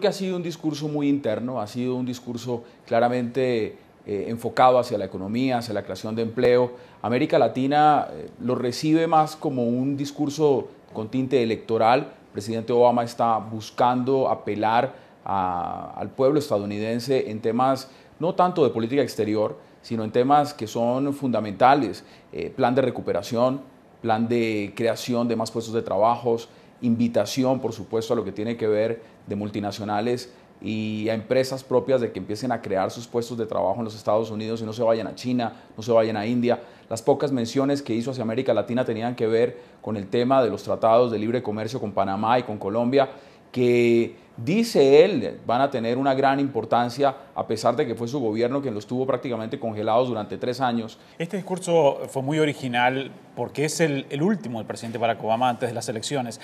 que ha sido un discurso muy interno, ha sido un discurso claramente eh, enfocado hacia la economía, hacia la creación de empleo. América Latina eh, lo recibe más como un discurso con tinte electoral. El presidente Obama está buscando apelar al pueblo estadounidense en temas no tanto de política exterior, sino en temas que son fundamentales, eh, plan de recuperación, plan de creación de más puestos de trabajos, invitación, por supuesto, a lo que tiene que ver de multinacionales y a empresas propias de que empiecen a crear sus puestos de trabajo en los Estados Unidos y no se vayan a China, no se vayan a India. Las pocas menciones que hizo hacia América Latina tenían que ver con el tema de los tratados de libre comercio con Panamá y con Colombia que dice él, van a tener una gran importancia, a pesar de que fue su gobierno quien los tuvo prácticamente congelados durante tres años. Este discurso fue muy original porque es el, el último del presidente Barack Obama antes de las elecciones.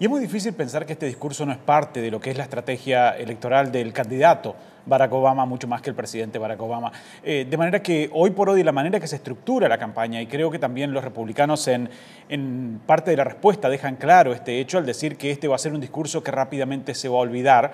Y es muy difícil pensar que este discurso no es parte de lo que es la estrategia electoral del candidato Barack Obama, mucho más que el presidente Barack Obama. Eh, de manera que hoy por hoy la manera que se estructura la campaña, y creo que también los republicanos en, en parte de la respuesta dejan claro este hecho al decir que este va a ser un discurso que rápidamente se va a olvidar,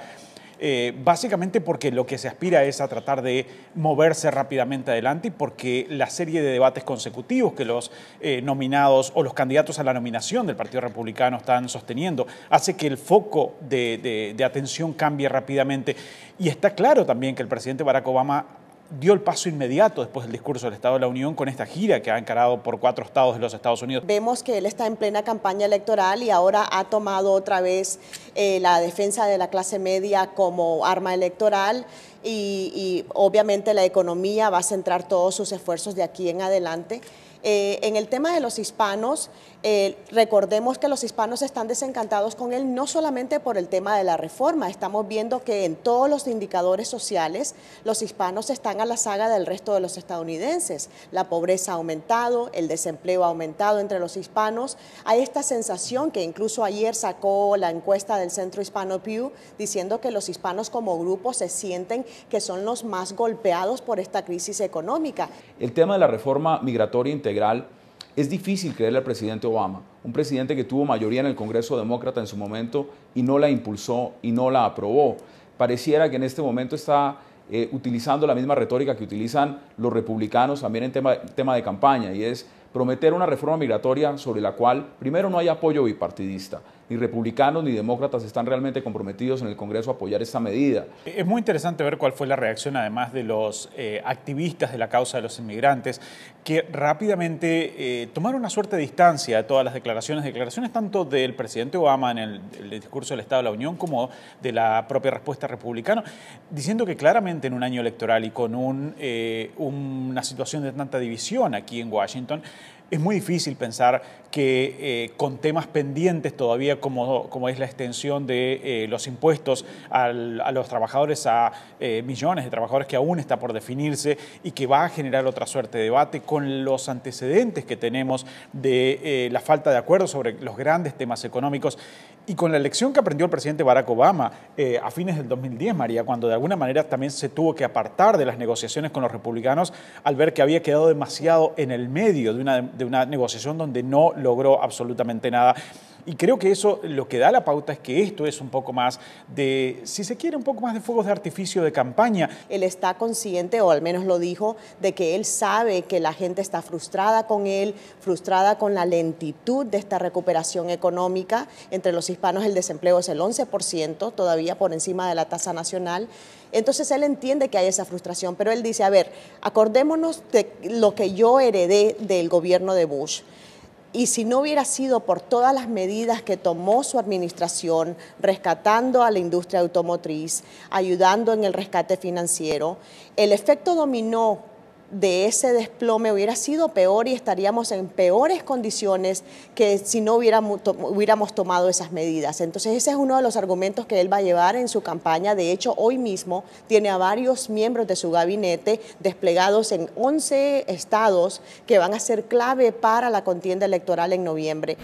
eh, básicamente porque lo que se aspira es a tratar de moverse rápidamente adelante y porque la serie de debates consecutivos que los eh, nominados o los candidatos a la nominación del Partido Republicano están sosteniendo hace que el foco de atención cambie rápidamente. Y está claro también que el presidente Barack Obama dio el paso inmediato después del discurso del Estado de la Unión con esta gira que ha encarado por cuatro estados de los Estados Unidos. Vemos que él está en plena campaña electoral y ahora ha tomado otra vez eh, la defensa de la clase media como arma electoral y obviamente la economía va a centrar todos sus esfuerzos de aquí en adelante. Eh, en el tema de los hispanos, eh, recordemos que los hispanos están desencantados con él no solamente por el tema de la reforma, estamos viendo que en todos los indicadores sociales los hispanos están a la saga del resto de los estadounidenses. La pobreza ha aumentado, el desempleo ha aumentado entre los hispanos. Hay esta sensación que incluso ayer sacó la encuesta del Centro Hispano Pew diciendo que los hispanos como grupo se sienten que son los más golpeados por esta crisis económica. El tema de la reforma migratoria integral. Es difícil creerle al presidente Obama, un presidente que tuvo mayoría en el Congreso Demócrata en su momento y no la impulsó y no la aprobó. Pareciera que en este momento está eh, utilizando la misma retórica que utilizan los republicanos también en tema, tema de campaña, y es prometer una reforma migratoria sobre la cual primero no hay apoyo bipartidista, ni republicanos ni demócratas están realmente comprometidos en el Congreso a apoyar esta medida. Es muy interesante ver cuál fue la reacción además de los eh, activistas de la causa de los inmigrantes, que rápidamente eh, tomaron una suerte de distancia de todas las declaraciones, declaraciones tanto del presidente Obama en el, discurso del Estado de la Unión como de la propia respuesta republicana, diciendo que claramente en un año electoral y con eh, una situación de tanta división aquí en Washington, es muy difícil pensar que eh, con temas pendientes todavía, como, es la extensión de eh, los impuestos a los trabajadores, a eh, millones de trabajadores que aún está por definirse y que va a generar otra suerte de debate, con los antecedentes que tenemos de la falta de acuerdo sobre los grandes temas económicos, y con la lección que aprendió el presidente Barack Obama eh, a fines del 2010, María, cuando de alguna manera también se tuvo que apartar de las negociaciones con los republicanos al ver que había quedado demasiado en el medio de una, de una negociación donde no logró absolutamente nada. Y creo que eso lo que da la pauta es que esto es un poco más de, si se quiere, un poco más de fuegos de artificio de campaña. Él está consciente, o al menos lo dijo, de que él sabe que la gente está frustrada con él, frustrada con la lentitud de esta recuperación económica. Entre los hispanos el desempleo es el 11%, todavía por encima de la tasa nacional. Entonces él entiende que hay esa frustración, pero él dice, a ver, acordémonos de lo que yo heredé del gobierno de Bush y si no hubiera sido por todas las medidas que tomó su administración, rescatando a la industria automotriz, ayudando en el rescate financiero, el efecto dominó de ese desplome hubiera sido peor y estaríamos en peores condiciones que si no hubiéramos, tomado esas medidas. Entonces ese es uno de los argumentos que él va a llevar en su campaña. De hecho, hoy mismo tiene a varios miembros de su gabinete desplegados en 11 estados que van a ser clave para la contienda electoral en noviembre.